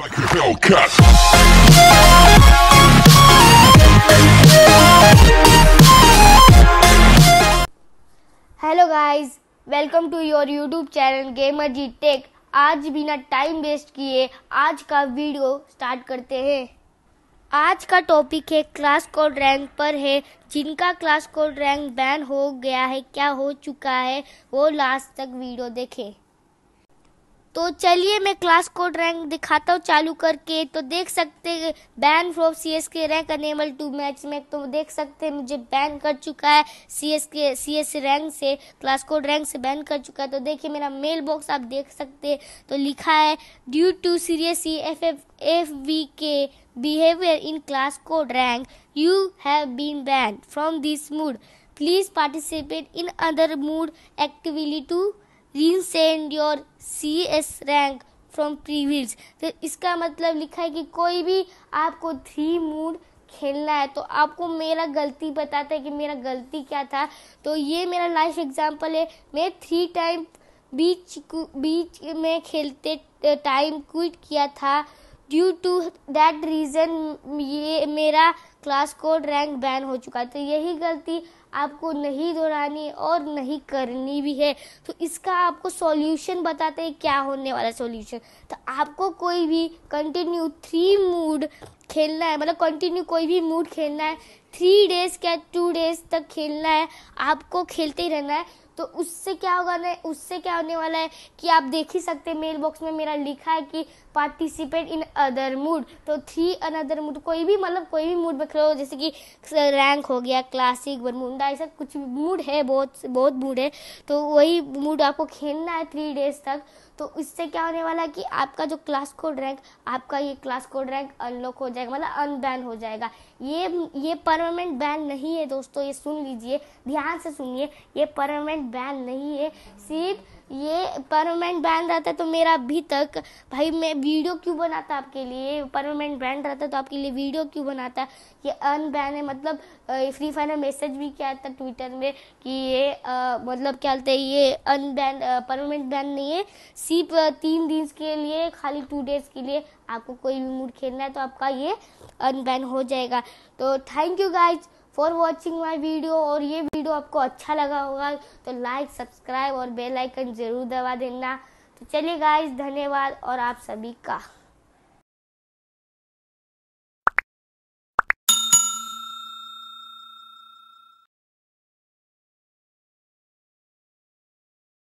Like a hello guys welcome to your YouTube channel gamer G tech आज बिना time waste किए आज का वीडियो स्टार्ट करते हैं आज का टॉपिक है क्लास कोड रैंक पर है जिनका क्लास कोड रैंक बैन हो गया है क्या हो चुका है वो लास्ट तक वीडियो देखें तो चलिए मैं क्लास कोड रैंक दिखाता हूँ चालू करके तो देख सकते बैन फ्रॉम सी एस के रैंक अनेबल टू मैच में तो देख सकते हैं मुझे बैन कर चुका है सी एस के सी एस रैंक से क्लास कोड रैंक से बैन कर चुका है तो देखिए मेरा मेल बॉक्स आप देख सकते हैं तो लिखा है due to C F F F V के behaviour in class code rank you have been ban from this mode please participate in other mode activity to resend your C S rank from previous तो इसका मतलब लिखा है कि कोई भी आपको थ्री मूड खेलना है तो आपको मेरा गलती बताता है कि मेरा गलती क्या था तो ये मेरा लास्ट एग्जाम्पल है मैं थ्री टाइम बीच बीच में खेलते टाइम क्विट किया था ड्यू टू दैट रीज़न ये मेरा क्लास कोड रैंक बैन हो चुका है तो यही गलती आपको नहीं दोहरानी और नहीं करनी भी है तो इसका आपको सॉल्यूशन बताते हैं क्या होने वाला सॉल्यूशन तो आपको कोई भी कंटिन्यू थ्री मूड खेलना है मतलब कंटिन्यू कोई भी मूड खेलना है थ्री डेज क्या टू डेज तक खेलना है आपको खेलते ही रहना है तो उससे क्या होगा ना उससे क्या होने वाला है कि आप देख ही सकते हैं मेल बॉक्स में मेरा लिखा है कि पार्टिसिपेट इन अदर मूड तो थ्री अन अदर मूड कोई भी मतलब कोई भी मूड में खेलो जैसे कि रैंक हो गया क्लासिक बरमुंडा ऐसा कुछ मूड है बहुत बहुत मूड है तो वही मूड आपको खेलना है थ्री डेज तक तो इससे क्या होने वाला है कि आपका जो क्लास कोड रैंक आपका ये क्लास कोड रैंक अनलॉक हो जाएगा मतलब अनबैन हो जाएगा ये ये पर परमानेंट बैन नहीं है दोस्तों ये सुन लीजिए ध्यान से सुनिए ये परमानेंट बैन नहीं है सिर्फ ये परमानेंट बैन रहता तो मेरा अभी तक भाई मैं वीडियो क्यों बनाता आपके लिए परमानेंट बैन रहता तो आपके लिए वीडियो क्यों बनाता ये अनबैन है मतलब फ्री फायर ने मैसेज भी किया था ट्विटर में कि ये आ, मतलब क्या बोलते हैं ये अनबैन परमानेंट बैन नहीं है सिर्फ तीन दिन के लिए खाली टू डेज के लिए आपको कोई भी मूड खेलना है तो आपका ये अनबैन हो जाएगा तो thank you guys for watching my video और ये वीडियो आपको अच्छा लगा होगा तो लाइक सब्सक्राइब और बेल आइकन ज़रूर दबा देना तो चलिए गाइस धन्यवाद और आप सभी का